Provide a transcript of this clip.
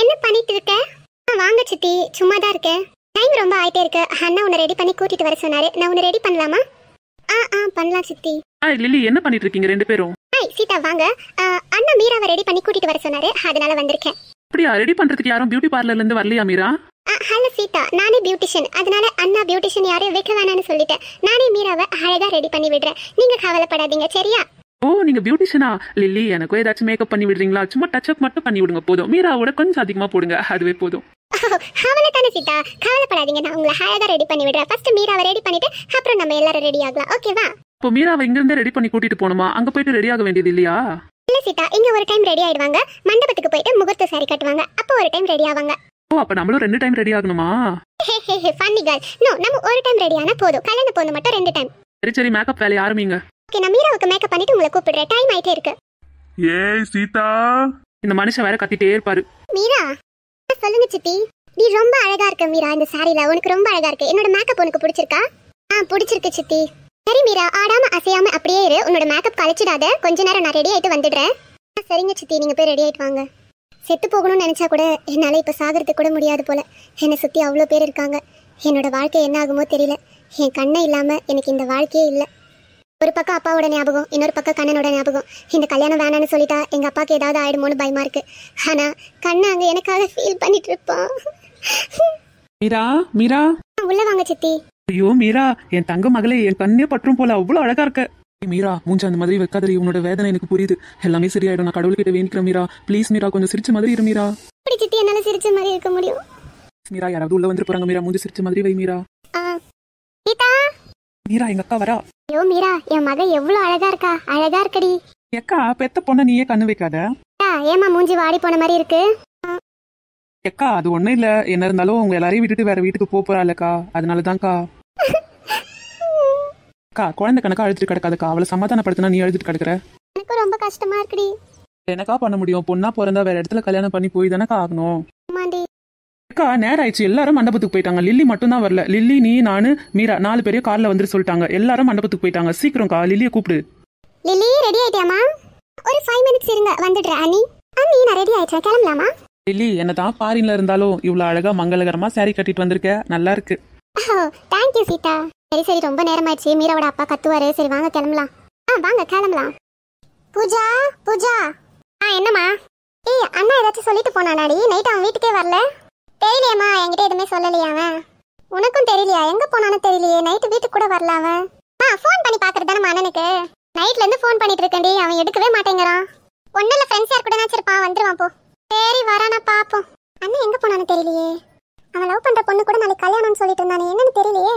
என்ன பண்ணிட்டு இருக்க வாங்க சித்தி சும்மா தான் இருக்கேன் டைம் ரொம்ப ஆயிட்டே இருக்கு அண்ணா உன்னை ரெடி பண்ணி கூட்டிட்டு வர சொன்னாரு நான் உன்னை ரெடி பண்ணலாமா ஆ ஆ பண்ணலாம் சித்தி ஹாய் லில்லி என்ன பண்ணிட்டு இருக்கீங்க ரெண்டு பேரும் ஹாய் சீதா வாங்க அண்ணா மீராவை ரெடி பண்ணி கூட்டிட்டு வர சொன்னாரு அதனால வந்திருக்கேன் அப்படியா ரெடி பண்றதுக்கு யாரும் பியூட்டி பார்லர்ல இருந்து வரலையா மீரா ஹலோ சீதா நானே பியூட்டிஷியன் அதனால அண்ணா பியூட்டிஷியன் யாரையும் வைக்க வேணாம்னு சொல்லிட்டேன் நானே மீராவை அழகா ரெடி பண்ணி விடுறேன் நீங்க கவலைப்படாதீங்க சரியா ஓ நீங்க பியூட்டிஷனா லில்லி எனக்கு ஏதாச்சும் மேக்கப் பண்ணி விடுறீங்களா சும்மா டச் அப் மட்டும் பண்ணி விடுங்க போதும் மீராவோட கொஞ்சம் அதிகமா போடுங்க அதுவே போதும் அவளை சீதா கவலைப்படாதீங்க நான் உங்களை அழகா ரெடி பண்ணி விடுறேன் ஃபர்ஸ்ட் மீராவை ரெடி பண்ணிட்டு அப்புறம் நம்ம எல்லாரும் ரெடி ஆகலாம் ஓகேவா இப்போ மீராவை இங்க இருந்தே ரெடி பண்ணி கூட்டிட்டு போணுமா அங்க போயிட்டு ரெடி ஆக வேண்டியது இல்லையா இல்ல சீதா இங்க ஒரு டைம் ரெடி ஆயிடுவாங்க மண்டபத்துக்கு போயிட்டு முகூர்த்த சாரி கட்டுவாங்க அப்போ ஒரு டைம் ரெடி ஆவாங்க ஓ அப்ப நம்மளும் ரெண்டு டைம் ரெடி ஆகணுமா ஃபன்னி கேர்ள் நோ நம்ம ஒரு டைம் ரெடி ஆனா போதும் கல்யாணம் போது மட்டும் ரெண்டு டைம் சரி சரி மேக்கப் வேலையை ஆரம்பிங்க ஓகே நான் மீராவுக்கு மேக்கப் பண்ணிட்டு உங்களை கூப்பிடுறேன் டைம் ஆயிட்டே இருக்கு ஏய் சீதா இந்த மனுஷன் வேற கத்திட்டே இருப்பாரு மீரா சொல்லுங்க சித்தி நீ ரொம்ப அழகா இருக்க மீரா இந்த சாரில உனக்கு ரொம்ப அழகா இருக்கு என்னோட மேக்கப் உனக்கு பிடிச்சிருக்கா ஆ பிடிச்சிருக்கு சித்தி சரி மீரா ஆடாம அசையாம அப்படியே இரு உன்னோட மேக்கப் கழிச்சிடாத கொஞ்ச நேரம் நான் ரெடி ஆயிட்டு வந்துடுறேன் சரிங்க சித்தி நீங்க போய் ரெடி ஆயிட்டு வாங்க செத்து போகணும்னு நினைச்சா கூட என்னால இப்ப சாகிறதுக்கு கூட முடியாது போல என்னை சுத்தி அவ்வளோ பேர் இருக்காங்க என்னோட வாழ்க்கை என்ன ஆகுமோ தெரியல என் கண்ணை இல்லாம எனக்கு இந்த வாழ்க்கையே இல்லை ஒரு பக்கம் அப்பாவோட ஞாபகம் இன்னொரு பக்கம் கண்ணனோட ஞாபகம் இந்த கல்யாணம் வேணான்னு சொல்லிட்டா எங்கள் அப்பாவுக்கு ஏதாவது ஆயிடுமோன்னு பயமா இருக்கு ஆனால் கண்ணா அங்கே எனக்காக ஃபீல் பண்ணிட்டு இருப்பான் மீரா மீரா உள்ள வாங்க சித்தி ஐயோ மீரா என் தங்க மகளே என் கண்ணே பற்றும் போல அவ்வளோ அழகா இருக்க மீரா மூஞ்ச அந்த மாதிரி வைக்காதடி உன்னோட வேதனை எனக்கு புரியுது எல்லாமே சரியாயிடும் நான் கடவுள்கிட்ட வேண்டிக்கிறேன் மீரா ப்ளீஸ் மீரா கொஞ்சம் சிரிச்ச மாதிரி இரு மீரா சித்தி என்னால சிரிச்ச மாதிரி இருக்க முடியும் மீரா யாராவது உள்ள வந்துட்டு போறாங்க மீரா மூஞ்சி சிரிச்ச மாதிரி வை மீரா மீரா எங்க அக்கா வரா யோ மீரா என் மக எவ்வளவு அழகா இருக்கா அழகா இருக்கடி எக்கா பெத்த பொண்ண நீயே கண்ணு வைக்காத ஏமா மூஞ்சி வாடி போன மாதிரி இருக்கு எக்கா அது ஒண்ணும் இல்ல என்ன இருந்தாலும் உங்க எல்லாரையும் விட்டுட்டு வேற வீட்டுக்கு போறாளக்கா அதனாலதான்க்கா அக்கா குழந்தை கணக்கா அழுத்திட்டு கிடக்காதுக்கா அவளை சமாதானப்படுத்தினா நீ அழுதுட்டு கிடக்குற எனக்கு ரொம்ப கஷ்டமா இருக்குடி எனக்கா பண்ண முடியும் பொண்ணா பிறந்தா வேற இடத்துல கல்யாணம் பண்ணி போய் தானக்கா ஆகணும் அக்கா நேரம் ஆயிடுச்சு எல்லாரும் மண்டபத்துக்கு போயிட்டாங்க லில்லி மட்டும் தான் வரல லில்லி நீ நானு மீரா நாலு பேரையும் கார்ல வந்துட்டு சொல்லிட்டாங்க எல்லாரும் மண்டபத்துக்கு போயிட்டாங்க சீக்கிரம் கா லில்லியை கூப்பிடு லில்லி ரெடி ஆயிட்டியாமா ஒரு ஃபைவ் மினிட்ஸ் இருங்க வந்துடுறேன் அனி அனி நான் ரெடி ஆயிட்டேன் கிளம்பலாமா லில்லி என்னதான் பாரின்ல இருந்தாலும் இவ்வளவு அழகா மங்களகரமா சாரி கட்டிட்டு வந்திருக்க நல்லா இருக்கு யூ சீதா சரி சரி ரொம்ப நேரம் ஆயிடுச்சு மீராவோட அப்பா கத்துவாரு சரி வாங்க கிளம்பலாம் ஆ வாங்க கிளம்பலாம் பூஜா பூஜா ஆ என்னம்மா ஏய் அண்ணா ஏதாச்சும் சொல்லிட்டு போனானாடி நைட் அவன் வீட்டுக்கே வரல தெரியலையம்மா என்கிட்ட எதுவுமே சொல்லலையா அவன் உனக்கும் தெரியலையா எங்க போனானு தெரியலையே நைட்டு வீட்டுக்கு கூட வரல அவன் ஆ ஃபோன் பண்ணி பாக்குறது தானே அண்ணனுக்கு நைட்ல இருந்து ஃபோன் பண்ணிட்டு இருக்கேன்டி அவன் எடுக்கவே மாட்டேங்கிறான் ஒன்னும் இல்ல ஃப்ரெண்ட்ஸ் யார் கூட நினைச்சிருப்பான் வந்துருவான் போ சரி வரானா பாப்போம் அண்ணன் எங்க போனானு தெரியலையே அவன் லவ் பண்ற பொண்ணு கூட நாளைக்கு கல்யாணம்னு சொல்லிட்டு இருந்தானே என்னன்னு தெரியலையே